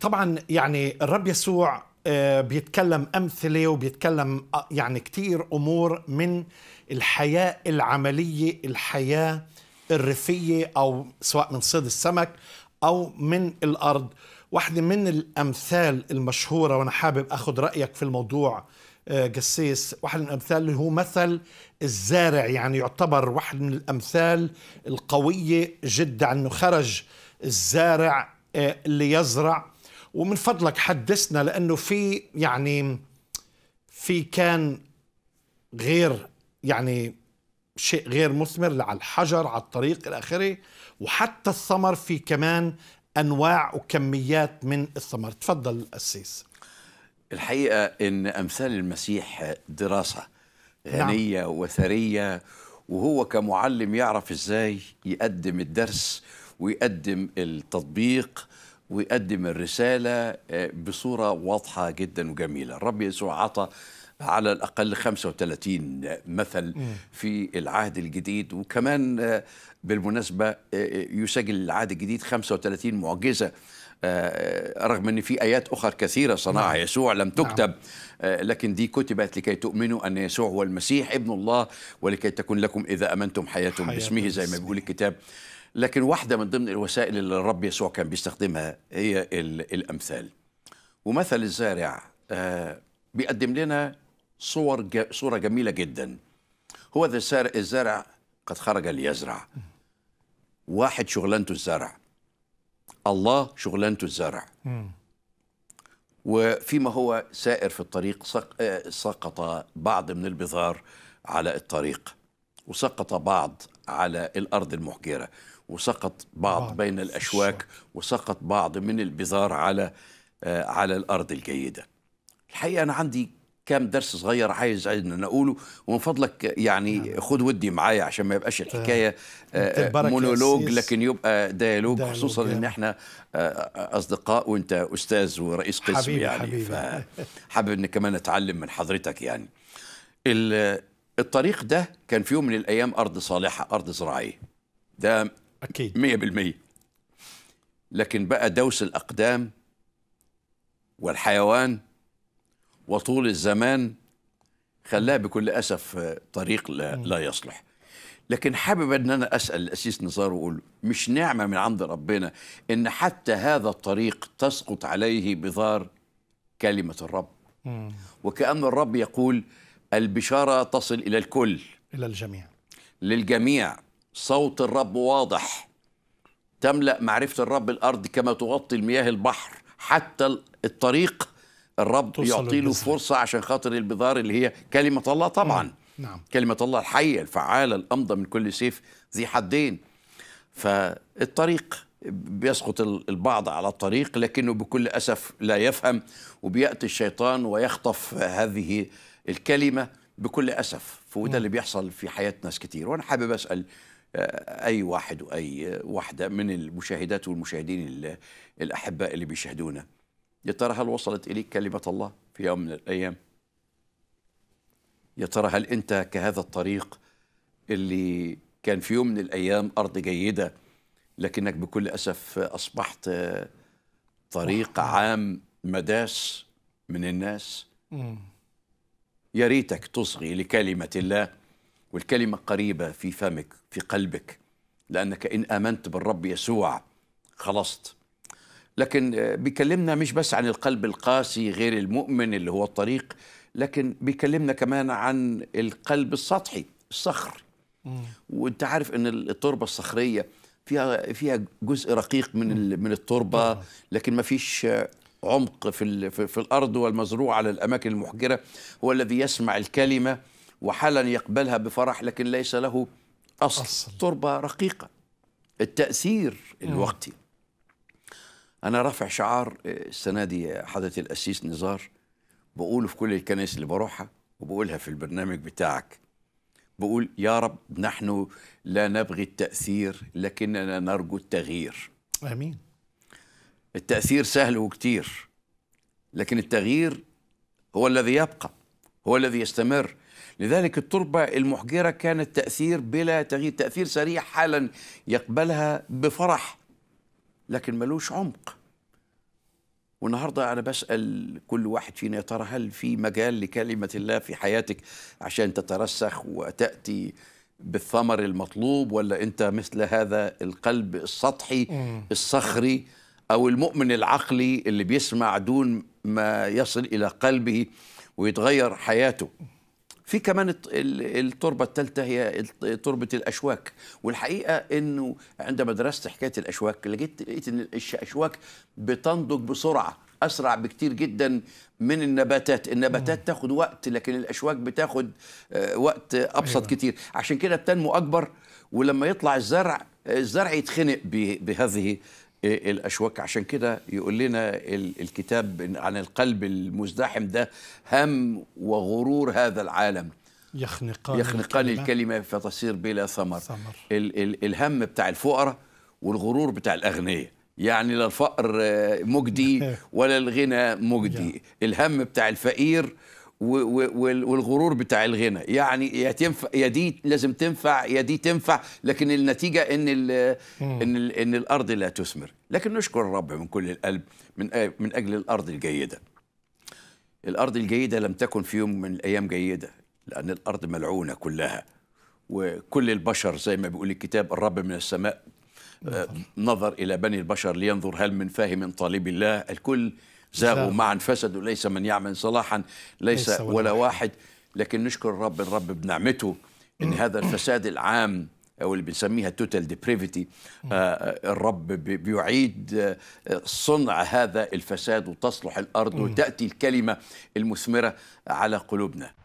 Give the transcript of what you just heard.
طبعا يعني الرب يسوع آه، بيتكلم امثله وبيتكلم آه، يعني كتير امور من الحياه العمليه الحياه الريفيه او سواء من صيد السمك او من الارض واحده من الامثال المشهوره وانا حابب اخذ رايك في الموضوع قسيس آه، واحد من الامثال اللي هو مثل الزارع يعني يعتبر واحد من الامثال القويه جدا انه خرج الزارع ليزرع ومن فضلك حدثنا لانه في يعني في كان غير يعني شيء غير مثمر على الحجر على الطريق الى اخره وحتى الثمر في كمان انواع وكميات من الثمر تفضل القسيس الحقيقه ان امثال المسيح دراسه نعم. غنيه نعم. وثريه وهو كمعلم يعرف ازاي يقدم الدرس ويقدم التطبيق ويقدم الرسالة آه، بصورة واضحة جدا وجميلة الرب يسوع عطى على الأقل 35 مثل في العهد الجديد وكمان آه، بالمناسبة آه، يسجل العهد الجديد 35 معجزة رغم ان في ايات اخرى كثيره صنعها نعم. يسوع لم نعم. تكتب نعم. لكن دي كتبت لكي تؤمنوا ان يسوع هو المسيح ابن الله ولكي تكون لكم اذا امنتم حياتهم حياة باسمه زي ما بيقول الكتاب لكن واحدة من ضمن الوسائل اللي الرب يسوع كان بيستخدمها هي الأمثال ومثل الزارع آه، بيقدم لنا صور صورة جميلة جدا هو ذا الزارع قد خرج ليزرع واحد شغلانته الزرع الله شغلانته الزرع وفيما هو سائر في الطريق آه، سقط بعض من البذار على الطريق وسقط بعض على الأرض المحجرة وسقط بعض بين الأشواك وسقط بعض من البذار على آه، على الأرض الجيدة الحقيقة أنا عندي كام درس صغير عايز ان اقوله ومن فضلك يعني نعم. خد ودي معايا عشان ما يبقاش الحكايه آه، آه، مونولوج لكن يبقى ديالوج خصوصا يعني. ان احنا اصدقاء وانت استاذ ورئيس قسم حبيبي يعني حبيبي. فحابب ان كمان اتعلم من حضرتك يعني الطريق ده كان في يوم من الايام ارض صالحه ارض زراعيه ده اكيد 100% لكن بقى دوس الاقدام والحيوان وطول الزمان خلاه بكل اسف طريق لا, لا يصلح لكن حابب ان انا اسال الاسيس نزار واقول مش نعمه من عند ربنا ان حتى هذا الطريق تسقط عليه بذار كلمه الرب وكان الرب يقول البشاره تصل الى الكل الى الجميع للجميع صوت الرب واضح تملأ معرفة الرب الأرض كما تغطي المياه البحر حتى الطريق الرب يعطي له فرصة عشان خاطر البذار اللي هي كلمة الله طبعا نعم. نعم. كلمة الله الحية الفعالة الأمضى من كل سيف ذي حدين فالطريق بيسقط البعض على الطريق لكنه بكل أسف لا يفهم وبيأتي الشيطان ويخطف هذه الكلمة بكل أسف وده نعم. اللي بيحصل في حياة ناس كتير وأنا حابب أسأل آه، اي واحد واي وحده من المشاهدات والمشاهدين الاحباء اللي بيشاهدونا يا ترى هل وصلت اليك كلمه الله في يوم من الايام يا ترى هل انت كهذا الطريق اللي كان في يوم من الايام ارض جيده لكنك بكل اسف اصبحت طريق عام مداس من الناس يا ريتك تصغي لكلمه الله والكلمة قريبة في فمك في قلبك لأنك إن آمنت بالرب يسوع خلصت لكن آه، بيكلمنا مش بس عن القلب القاسي غير المؤمن اللي هو الطريق لكن بيكلمنا كمان عن القلب السطحي الصخر وانت عارف ان التربه الصخريه فيها فيها جزء رقيق من من التربه لكن ما فيش آه، عمق في في الارض والمزروع على الاماكن المحجره هو الذي يسمع الكلمه وحالا يقبلها بفرح لكن ليس له أصل, أصل. تربة رقيقة التأثير الوقتي أنا رافع شعار آه، السنة دي حضرة الأسيس نزار بقوله في كل الكنائس اللي بروحها وبقولها في البرنامج بتاعك بقول يا رب نحن لا نبغي التأثير لكننا نرجو التغيير آمين التأثير سهل وكتير لكن التغيير هو الذي يبقى هو الذي يستمر لذلك التربة المحجرة كانت تأثير بلا تغيير تأثير سريع حالا يقبلها بفرح لكن ملوش عمق والنهاردة أنا بسأل كل واحد فينا يا ترى هل في مجال لكلمة الله في حياتك عشان تترسخ وتأتي بالثمر المطلوب ولا أنت مثل هذا القلب السطحي الصخري أو المؤمن العقلي اللي بيسمع دون ما يصل إلى قلبه ويتغير حياته في كمان التربة الثالثة هي تربة الأشواك والحقيقة أنه عندما درست حكاية الأشواك لقيت لقيت أن الأشواك بتنضج بسرعة أسرع بكتير جدا من النباتات النباتات تاخد وقت لكن الأشواك بتاخد آه، وقت أبسط أيوة. كتير عشان كده بتنمو أكبر ولما يطلع الزرع الزرع يتخنق بهذه إيه الأشواك عشان كده يقول لنا الكتاب عن القلب المزدحم ده هم وغرور هذا العالم يخنقان, يخنقان الكلمة, الكلمة فتصير بلا ثمر, ثمر. ال ال الهم بتاع الفقراء والغرور بتاع الأغنياء يعني لا الفقر مجدي ولا الغنى مجدي الهم بتاع الفقير والغرور بتاع الغنى يعني يا تنفع يا دي لازم تنفع يا دي تنفع لكن النتيجه ان ان ان الارض لا تثمر لكن نشكر الرب من كل القلب من من اجل الارض الجيده الارض الجيده لم تكن في يوم من الايام جيده لان الارض ملعونه كلها وكل البشر زي ما بيقول الكتاب الرب من السماء آه، نعم. نظر الى بني البشر لينظر هل من فاهم طالب الله الكل زاغوا معا فسدوا ليس من يعمل صلاحا ليس, ولا واحد لكن نشكر الرب الرب بنعمته ان هذا الفساد العام او اللي بنسميها التوتال آه، آه، ديبريفيتي الرب بيعيد آه، صنع هذا الفساد وتصلح الارض وتاتي الكلمه المثمره على قلوبنا